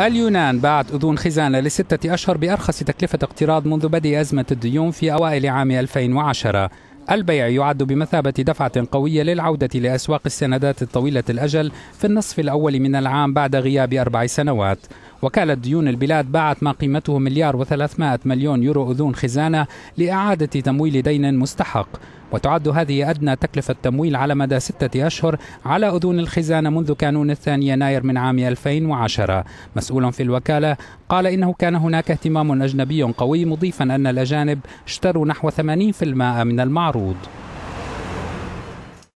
اليونان باعت أذون خزانة لستة أشهر بأرخص تكلفة اقتراض منذ بدء أزمة الديون في أوائل عام 2010 البيع يعد بمثابة دفعة قوية للعودة لأسواق السندات الطويلة الأجل في النصف الأول من العام بعد غياب أربع سنوات وكالة ديون البلاد باعت ما قيمته مليار و300 مليون يورو أذون خزانة لإعادة تمويل دين مستحق وتعد هذه أدنى تكلفة تمويل على مدى ستة أشهر على أذون الخزانة منذ كانون الثاني يناير من عام 2010 مسؤول في الوكالة قال إنه كان هناك اهتمام أجنبي قوي مضيفا أن الأجانب اشتروا نحو 80% من المعروض